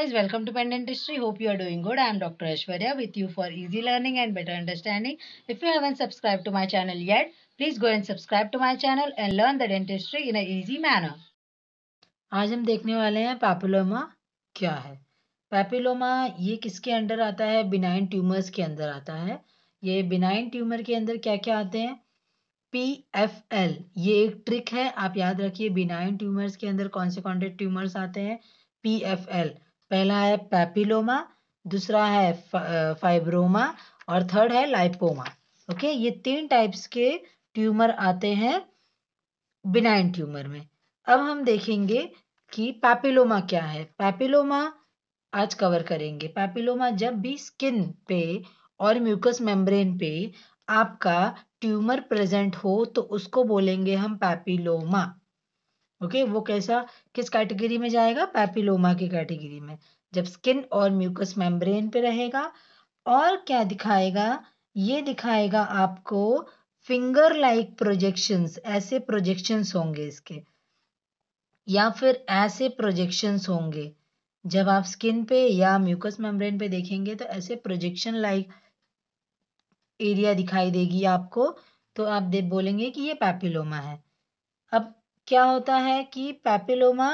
guys welcome to pendant history hope you are doing good i am dr ashwarya with you for easy learning and better understanding if you haven't subscribed to my channel yet please go and subscribe to my channel and learn the dentistry in a easy manner aaj hum dekhne wale hain papilloma kya hai papilloma ye kiske under aata hai benign tumors ke andar aata hai ye benign tumor ke andar kya kya aate hain pfl ye ek trick hai aap yaad rakhiye benign tumors ke andar kaun se kaun se tumors aate hain pfl पहला है papilloma दूसरा है fibroma और third है lipoma okay ये तीन types के tumour आते हैं बिनाइन ट्यूमर में अब हम देखेंगे कि पैपिलोमा क्या है पैपिलोमा आज कवर करेंगे पैपिलोमा जब भी स्किन पे और म्यूकस मेम्ब्रेन पे आपका ट्यूमर प्रेजेंट हो तो उसको बोलेंगे हम पैपिलोमा ओके वो कैसा किस कैटेगरी में जाएगा पैपिलोमा की कैटेगरी में जब स्किन और म्यूकस मेम्ब्रेन पे रहेगा और क्या दिखाएगा ये दिखाएगा आपको फिंगर लाइक प्रोजेक्शंस ऐसे प्रोजेक्शंस होंगे इसके या फिर ऐसे प्रोजेक्शंस होंगे जब आप स्किन पे या म्यूकस मेम्ब्रेन पे देखेंगे तो ऐसे प्रोजेक्शन लाइक एरिया दिखाई देगी आपको तो आप दे बोलेंगे कि ये पैपिलोमा है अब क्या होता है कि पैपिलोमा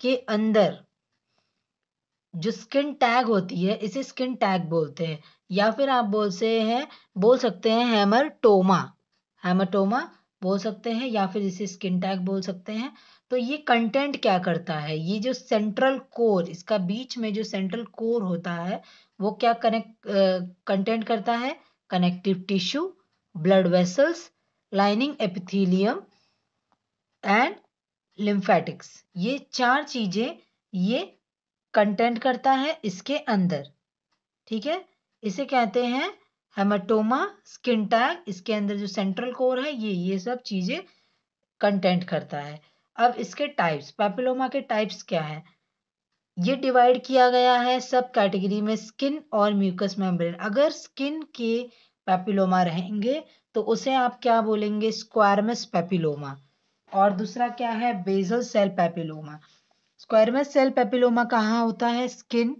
के अंदर जो स्किन टैग होती है इसे स्किन टैग बोलते हैं या फिर आप बोलते हैं बोल सकते हैं हेमरटोमा हेमाटोमा बोल सकते हैं या फिर इसे स्किन टैग बोल सकते हैं तो ये कंटेंट क्या करता है ये जो सेंट्रल कोर इसका बीच में जो सेंट्रल कोर होता है वो क्या कनेक्ट कंटेंट करता है connective tissue blood vessels lining epithelium and lymphatics ये चार चीज़ें ये कंटेंट करता है इसके अंदर ठीक है इसे कहते हैं हेमाटोमा स्किन टैग इसके अंदर जो सेंट्रल कोर है ये ये सब चीज़ें कंटेंट करता है अब इसके टाइप्स पेपिलोमा के टाइप्स क्या है ये डिवाइड किया गया है सब कैटेगरी में स्किन और म्यूकस मेम्ब्रेन अगर स्किन के पेपिलोमा रहेंगे तो उसे आप क्या बोलेंगे स्क्वायरमस पैपिलोमा और दूसरा क्या है basal cell papilloma squamous cell papilloma कहाँ होता है स्किन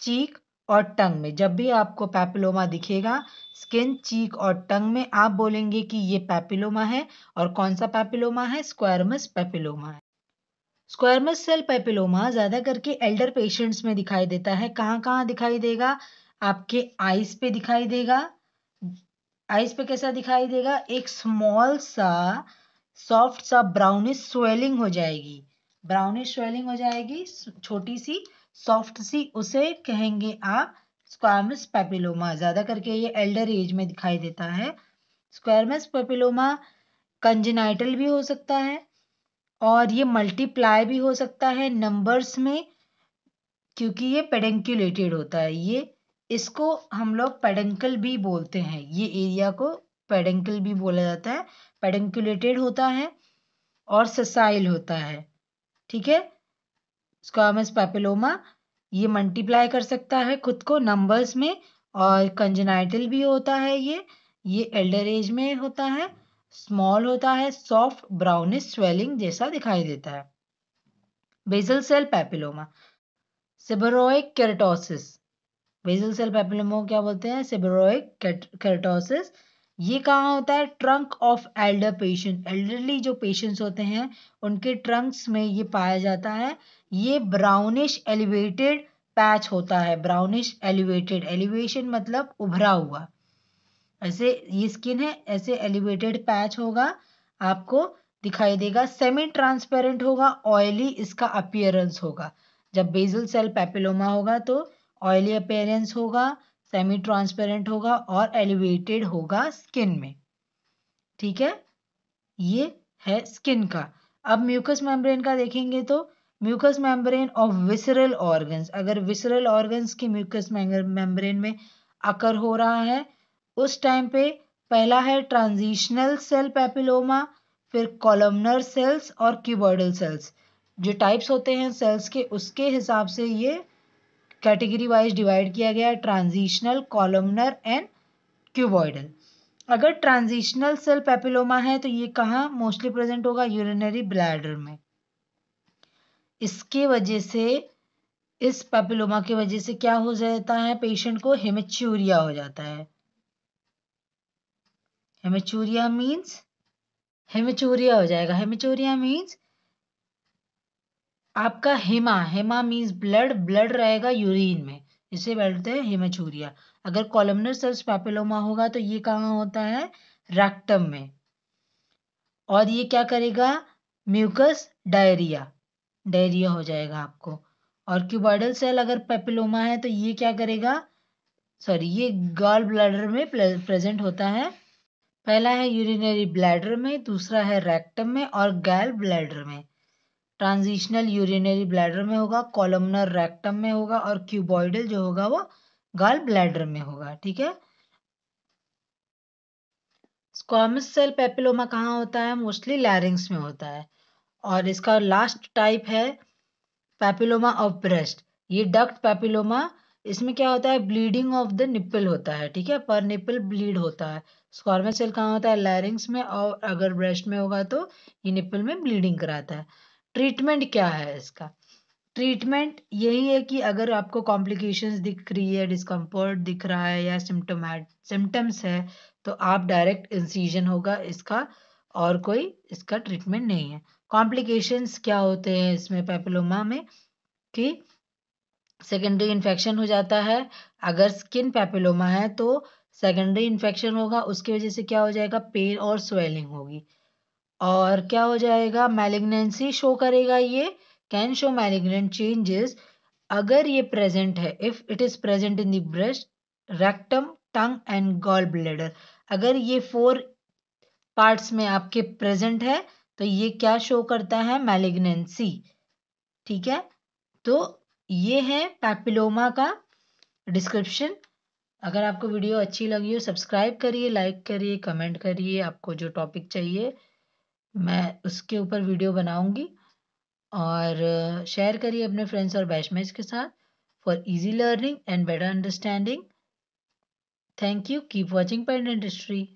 चीक और टंग में जब भी आपको पैपिलोमा दिखेगा स्किन चीक और टंग में आप बोलेंगे कि ये पैपिलोमा है और कौन सा पैपिलोमा है स्क्वायरमस पेपिलोमा है स्क्वायरमस सेल पेपिलोमा ज़्यादा करके एल्डर पेशेंट्स में दिखाई देता है कहाँ कहाँ दिखाई देगा आपके आइस पे दिखाई देगा आइस पे कैसा दिखाई देगा एक स्मॉल सा सॉफ्ट सा ब्राउनिश स्वेलिंग हो जाएगी ब्राउनिश स्वेलिंग हो जाएगी छोटी सी सॉफ्ट सी उसे कहेंगे आप स्क्वायरमस पेपिलोमा ज़्यादा करके ये एल्डर एज में दिखाई देता है स्क्वायरमस पेपिलोमा कंजेनाइटल भी हो सकता है और ये मल्टीप्लाई भी हो सकता है नंबर्स में क्योंकि ये पेडेंक्यूलेटेड होता है ये इसको हम लोग पेडेंकल भी बोलते हैं ये एरिया को पेडेंकल भी बोला जाता है पेडेंकुलेटेड होता है और ससाइल होता है ठीक है स्कॉमस पेपिलोमा ये मल्टीप्लाई कर सकता है खुद को नंबर्स में और कंजनाइटल भी होता है ये ये एल्डर एज में होता है स्मॉल होता है सॉफ्ट ब्राउनिश स्वेलिंग जैसा दिखाई देता है basal cell papilloma seborrheic keratosis basal cell papilloma क्या बोलते हैं सिबरोइक केरेटोसिस ये कहाँ होता है trunk of elder patient elderly जो पेशेंट्स होते हैं उनके ट्रंक्स में ये पाया जाता है ये ब्राउनिश एलिवेटेड पैच होता है ब्राउनिश एलिवेटेड एलिवेशन मतलब उभरा हुआ ऐसे ये स्किन है ऐसे एलिवेटेड पैच होगा आपको दिखाई देगा सेमी ट्रांसपेरेंट होगा ऑयली इसका अपियरेंस होगा जब बेजल सेल पेपिलोमा होगा तो ऑयली अपेयरेंस होगा सेमी ट्रांसपेरेंट होगा और एलिवेटेड होगा स्किन में ठीक है ये है स्किन का अब म्यूकस मेम्ब्रेन का देखेंगे तो mucous membrane of visceral organs अगर विसरल ऑर्गन्स की म्यूकस मेम्ब्रेन में अकर हो रहा है उस टाइम पे पहला है ट्रांजिशनल सेल पैपिलोमा फिर कॉलमनर सेल्स और क्यूबर्डल सेल्स जो टाइप्स होते हैं सेल्स के उसके हिसाब से ये कैटेगरी वाइज डिवाइड किया गया है ट्रांजिशनल कॉलमनर एंड क्यूबॉइडल अगर ट्रांजिशनल सेल पेपिलोमा है तो ये कहाँ मोस्टली प्रेजेंट होगा यूरिनरी ब्लैडर में इसके वजह से इस पेपिलोमा की वजह से क्या हो जाता है पेशेंट को हेमेच्यूरिया हो जाता है हेमेच्यूरिया मीन्स हेमेचोरिया हो जाएगा हेमेचोरिया मीन्स आपका hema hema means blood blood रहेगा यूरिन में इसे बोलते हैं हेमाचूरिया अगर कॉलमनर सेल्स पैपिलोमा होगा तो ये कहाँ होता है रैक्टम में और ये क्या करेगा म्यूकस डायरिया डायरिया हो जाएगा आपको और क्यूबॉइडल सेल अगर पेपिलोमा है तो ये क्या करेगा सॉरी ये गॉल ब्लैडर में प्रेजेंट होता है पहला है यूरिनरी ब्लैडर में दूसरा है रेक्टम में और गैल ब्लैडर में ट्रांजिशनल यूरिनरी ब्लैडर में होगा कॉलमनर रेक्टम में होगा और क्यूबॉइडल जो होगा वो गाल ब्लैडर में होगा ठीक है स्क्वामस सेल पेपिलोमा कहाँ होता है मोस्टली लैरिंग्स में होता है और इसका लास्ट टाइप है पेपिलोमा ऑफ ब्रेस्ट ये डक्ट पेपिलोमा इसमें क्या होता है ब्लीडिंग ऑफ द निपल होता है ठीक है पर निपल ब्लीड होता है स्कॉर्मस सेल कहाँ होता है लैरिंग्स में और अगर ब्रेस्ट में होगा तो ये निपल में ब्लीडिंग कराता है ट्रीटमेंट क्या है इसका ट्रीटमेंट यही है कि अगर आपको कॉम्प्लिकेशंस दिख रही है डिस्कम्फर्ट दिख रहा है या सिम्टोमैट सिम्टम्स है तो आप डायरेक्ट इंसीजन होगा इसका और कोई इसका ट्रीटमेंट नहीं है कॉम्प्लिकेशंस क्या होते हैं इसमें पेपिलोमा में कि सेकेंडरी इन्फेक्शन हो जाता है अगर स्किन पेपिलोमा है तो सेकेंडरी इन्फेक्शन होगा उसकी वजह से क्या हो जाएगा पेन और स्वेलिंग होगी और क्या हो जाएगा मैलिग्नेंसी शो करेगा ये कैन शो मैलिग्नेंट चेंजेस अगर ये प्रेजेंट है if it is present in द्रश rectum tongue and gall bladder अगर ये फोर पार्ट्स में आपके प्रेजेंट है तो ये क्या शो करता है मैलिग्नेंसी ठीक है तो ये है पैपिलोमा का डिस्क्रिप्शन अगर आपको वीडियो अच्छी लगी हो सब्सक्राइब करिए लाइक करिए कमेंट करिए आपको जो टॉपिक चाहिए मैं उसके ऊपर वीडियो बनाऊँगी और शेयर करिए अपने फ्रेंड्स और बैचमेट्स के साथ for easy learning and better understanding thank you keep watching paint industry